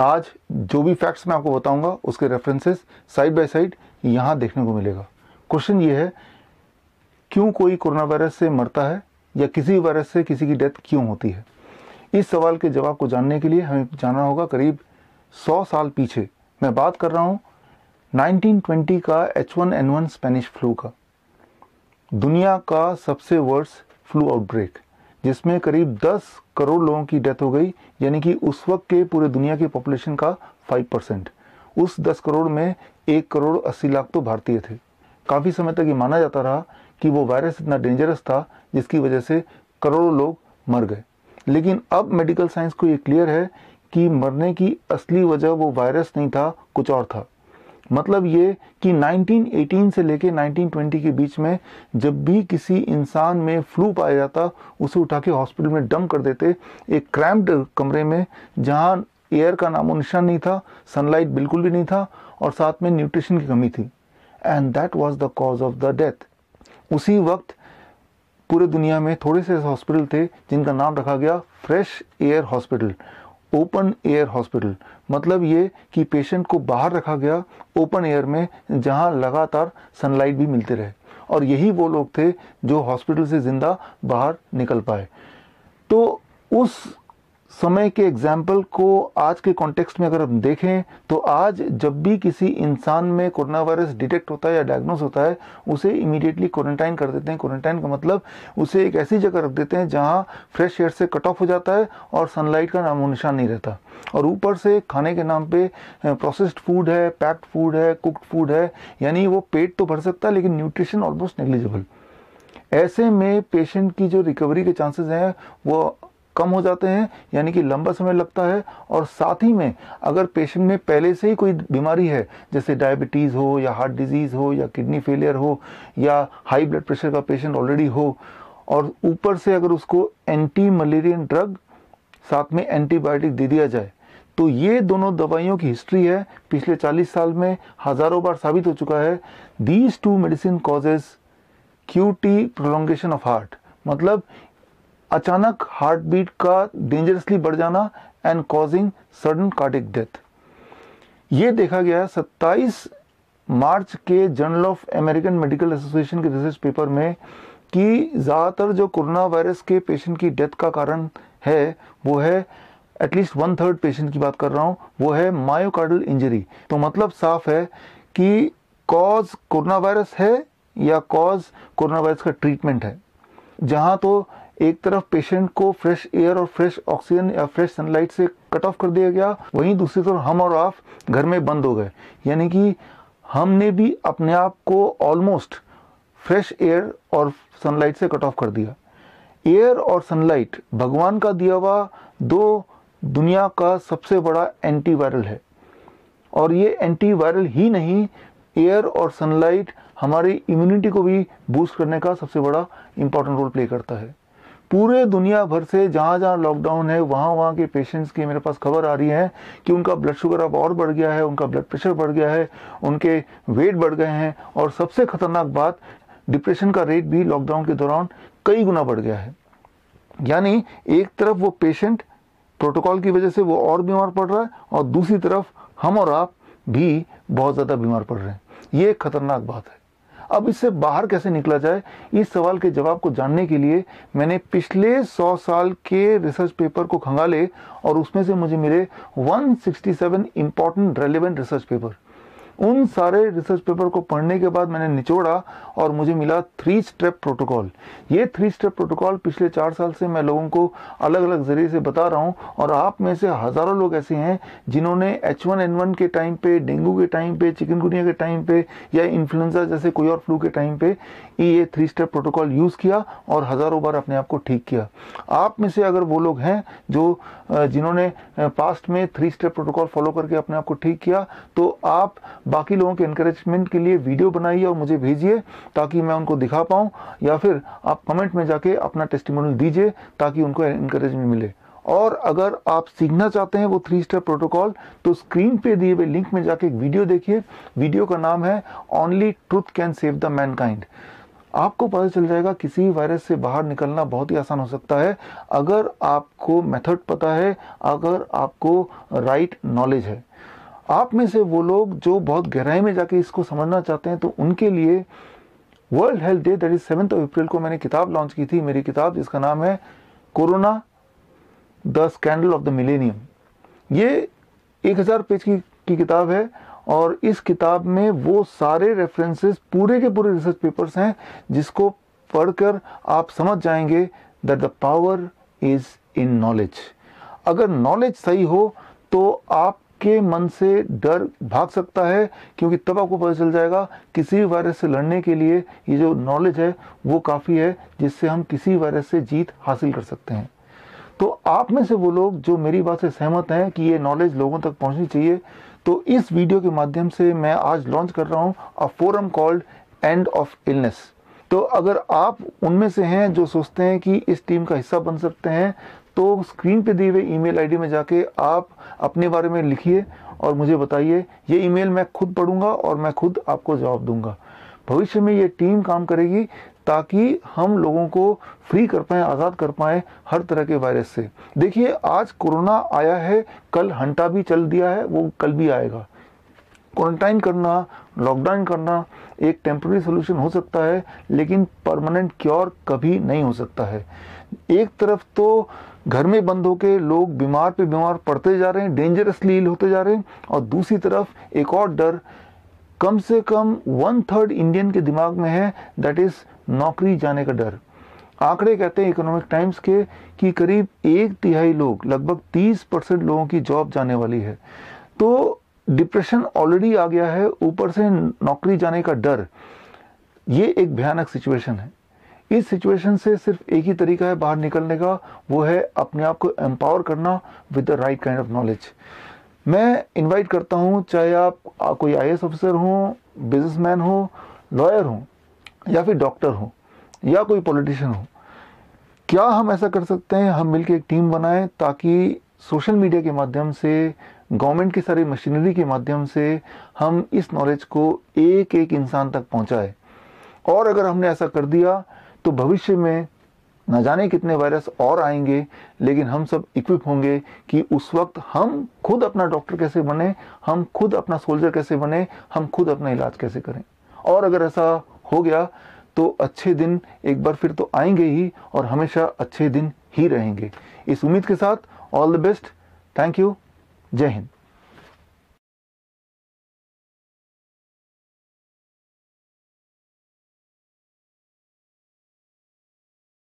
आज जो भी फैक्ट्स मैं आपको बताऊंगा उसके रेफरेंसेस साइड बाय साइड यहाँ देखने को मिलेगा क्वेश्चन ये है क्यों कोई कोरोना वायरस से मरता है या किसी वायरस से किसी की डेथ क्यों होती है इस सवाल के जवाब को जानने के लिए हमें जाना होगा करीब 100 साल पीछे मैं बात कर रहा हूँ 1920 का H1N1 स्पेनिश फ्लू का दुनिया का सबसे वर्स्ट फ्लू आउटब्रेक जिसमें करीब 10 करोड़ लोगों की डेथ हो गई यानी कि उस वक्त के पूरे दुनिया के पॉपुलेशन का 5 परसेंट उस 10 करोड़ में एक करोड़ अस्सी लाख तो भारतीय थे काफ़ी समय तक ये माना जाता रहा कि वो वायरस इतना डेंजरस था जिसकी वजह से करोड़ों लोग मर गए लेकिन अब मेडिकल साइंस को ये क्लियर है कि मरने की असली वजह वो वायरस नहीं था कुछ और था मतलब ये कि 1918 से लेके 1920 के बीच में जब भी किसी इंसान में फ्लू पाया जाता उसे उठा के हॉस्पिटल में डम कर देते एक क्रैम्प्ड कमरे में जहाँ एयर का नामो निशान नहीं था सनलाइट बिल्कुल भी नहीं था और साथ में न्यूट्रिशन की कमी थी and that was the cause of the death उसी वक्त पूरे दुनिया में थोड़े से हॉस्पिटल थे जिनका नाम रखा गया fresh air hospital open air hospital मतलब ये कि पेशेंट को बाहर रखा गया ओपन एयर में जहाँ लगातार सनलाइट भी मिलते रहे और यही वो लोग थे जो हॉस्पिटल से ज़िंदा बाहर निकल पाए तो उस समय के एग्जाम्पल को आज के कॉन्टेक्स्ट में अगर हम देखें तो आज जब भी किसी इंसान में कोरोना वायरस डिटेक्ट होता है या डायग्नोस होता है उसे इमीडिएटली क्वारंटाइन कर देते हैं क्वारंटाइन का मतलब उसे एक ऐसी जगह रख देते हैं जहाँ फ्रेश एयर से कट ऑफ हो जाता है और सनलाइट का नामो निशान नहीं रहता और ऊपर से खाने के नाम पर प्रोसेस्ड फूड है पैक्ड फूड है कुकड फूड है यानी वो पेट तो भर सकता है लेकिन न्यूट्रिशन ऑलमोस्ट नेग्लिजिबल ऐसे में पेशेंट की जो रिकवरी के चांसेस हैं वो कम हो जाते हैं यानी कि लंबा समय लगता है और साथ ही में अगर पेशेंट में पहले से ही कोई बीमारी है जैसे डायबिटीज़ हो या हार्ट डिजीज़ हो या किडनी फेलियर हो या हाई ब्लड प्रेशर का पेशेंट ऑलरेडी हो और ऊपर से अगर उसको एंटी मलेरियन ड्रग साथ में एंटीबायोटिक दे दिया जाए तो ये दोनों दवाइयों की हिस्ट्री है पिछले 40 साल में हज़ारों बार साबित हो चुका है these two medicine causes Q T prolongation of heart मतलब अचानक हार्ट बीट का डेंजरसली बढ़ जाना and causing sudden cardiac death ये देखा गया 27 मार्च के Journal of American Medical Association के रिसर्च पेपर में कि ज़्यादातर जो कोरोना वायरस के पेशेंट की डेथ का कारण है वो है एटलीस्ट वन थर्ड पेशेंट की बात कर रहा हूँ वो है मायोकार्डल इंजरी तो मतलब साफ है कि कॉज कोरोना वायरस है या कॉज कोरोना वायरस का ट्रीटमेंट है जहाँ तो एक तरफ पेशेंट को फ्रेश एयर और फ्रेश ऑक्सीजन या फ्रेश सनलाइट से कट ऑफ कर दिया गया वहीं दूसरी तरफ हम और आप घर में बंद हो गए यानी कि हमने भी अपने आप को ऑलमोस्ट फ्रेश एयर और सनलाइट से कट ऑफ कर दिया एयर और सनलाइट भगवान का दिया हुआ दो दुनिया का सबसे बड़ा एंटीवायरल है और ये एंटीवायरल ही नहीं एयर और सनलाइट हमारी इम्यूनिटी को भी बूस्ट करने का सबसे बड़ा इम्पॉर्टेंट रोल प्ले करता है पूरे दुनिया भर से जहाँ जहाँ लॉकडाउन है वहाँ वहाँ के पेशेंट्स की मेरे पास खबर आ रही है कि उनका ब्लड शुगर अब और बढ़ गया है उनका ब्लड प्रेशर बढ़ गया है उनके वेट बढ़ गए हैं और सबसे खतरनाक बात डिप्रेशन का रेट भी लॉकडाउन के दौरान कई गुना बढ़ गया है यानी एक तरफ वो पेशेंट प्रोटोकॉल की वजह से वो और बीमार पड़ रहा है और दूसरी तरफ हम और आप भी बहुत ज़्यादा बीमार पड़ रहे हैं ये एक खतरनाक बात है अब इससे बाहर कैसे निकला जाए इस सवाल के जवाब को जानने के लिए मैंने पिछले सौ साल के रिसर्च पेपर को खंगाले और उसमें से मुझे मिले 167 इंपॉर्टेंट रेलिवेंट रिसर्च पेपर उन सारे रिसर्च पेपर को पढ़ने के बाद मैंने निचोड़ा और मुझे मिला थ्री स्टेप प्रोटोकॉल ये थ्री स्टेप प्रोटोकॉल पिछले चार साल से मैं लोगों को अलग अलग जरिए से बता रहा हूँ और आप में से हज़ारों लोग ऐसे हैं जिन्होंने एच के टाइम पे डेंगू के टाइम पे चिकनगुनिया के टाइम पे या इन्फ्लुंजा जैसे कोई और फ्लू के टाइम पे ये थ्री स्टेप प्रोटोकॉल यूज़ किया और हज़ारों बार अपने आप को ठीक किया आप में से अगर वो लोग हैं जो जिन्होंने पास्ट में थ्री स्टेप प्रोटोकॉल फॉलो करके अपने आप को ठीक किया तो आप बाकी लोगों के इनक्रेजमेंट के लिए वीडियो बनाइए और मुझे भेजिए ताकि मैं उनको दिखा पाऊँ या फिर आप कमेंट में जाके अपना टेस्टिमोनल दीजिए ताकि उनको इनक्रेजमेंट मिले और अगर आप सीखना चाहते हैं वो थ्री स्टेप प्रोटोकॉल तो स्क्रीन पे दिए हुए लिंक में जाके एक वीडियो देखिए वीडियो का नाम है only truth can save the mankind आपको पता चल जाएगा किसी वायरस से बाहर निकलना बहुत ही आसान हो सकता है अगर आपको मेथड पता है अगर आपको राइट right नॉलेज है आप में से वो लोग जो बहुत गहराई में जाके इसको समझना चाहते हैं तो उनके लिए world health day that is seventh of April को मैंने किताब लॉन्च की थी मेरी किताब जिसका नाम है corona the scandal of the millennium ये एक हज़ार पेज की, की किताब है और इस किताब में वो सारे रेफरेंसेस पूरे के पूरे रिसर्च पेपर्स हैं जिसको पढ़कर आप समझ जाएंगे that the power is in knowledge अगर नॉलेज सही हो तो आप आपके मन से डर भाग सकता है क्योंकि तब आपको पता चल जाएगा किसी भी वायरस से लड़ने के लिए ये जो नॉलेज है वो काफ़ी है जिससे हम किसी वायरस से जीत हासिल कर सकते हैं तो आप में से वो लोग जो मेरी बात से सहमत हैं कि ये नॉलेज लोगों तक पहुंचनी चाहिए तो इस वीडियो के माध्यम से मैं आज लॉन्च कर रहा हूँ a forum called end of illness तो अगर आप उनमें से हैं जो सोचते हैं कि इस टीम का हिस्सा बन सकते हैं तो स्क्रीन पे दी हुई ईमेल आईडी में जाके आप अपने बारे में लिखिए और मुझे बताइए ये ईमेल मैं खुद पढ़ूंगा और मैं खुद आपको जवाब दूंगा भविष्य में ये टीम काम करेगी ताकि हम लोगों को फ्री कर पाए आज़ाद कर पाए हर तरह के वायरस से देखिए आज कोरोना आया है कल हंटा भी चल दिया है वो कल भी आएगा क्वारंटाइन करना लॉकडाउन करना एक टेम्प्रेरी सोल्यूशन हो सकता है लेकिन परमानेंट क्योर कभी नहीं हो सकता है एक तरफ तो घर में बंद होकर लोग बीमार पे बीमार पड़ते जा रहे हैं डेंजरसली इल होते जा रहे हैं और दूसरी तरफ एक और डर कम से कम वन थर्ड इंडियन के दिमाग में है दैट इज़ नौकरी जाने का डर आंकड़े कहते हैं इकोनॉमिक टाइम्स के कि करीब एक तिहाई लोग लगभग 30 परसेंट लोगों की जॉब जाने वाली है तो डिप्रेशन ऑलरेडी आ गया है ऊपर से नौकरी जाने का डर ये एक भयानक सिचुएशन है इस सिचुएशन से सिर्फ एक ही तरीका है बाहर निकलने का वो है अपने आप को एम्पावर करना with the right kind of knowledge मैं इनवाइट करता हूँ चाहे आप कोई आई ऑफिसर हो बिजनेसमैन हो लॉयर हो या फिर डॉक्टर हो या कोई पॉलिटिशियन हो क्या हम ऐसा कर सकते हैं हम मिलकर एक टीम बनाएं ताकि सोशल मीडिया के माध्यम से गवर्नमेंट की सारी मशीनरी के माध्यम से हम इस नॉलेज को एक एक इंसान तक पहुंचाए और अगर हमने ऐसा कर दिया तो भविष्य में न जाने कितने वायरस और आएंगे लेकिन हम सब इक्विप होंगे कि उस वक्त हम खुद अपना डॉक्टर कैसे बने हम खुद अपना सोल्जर कैसे बने हम खुद अपना इलाज कैसे करें और अगर ऐसा हो गया तो अच्छे दिन एक बार फिर तो आएंगे ही और हमेशा अच्छे दिन ही रहेंगे इस उम्मीद के साथ all the best thank you Jai Hind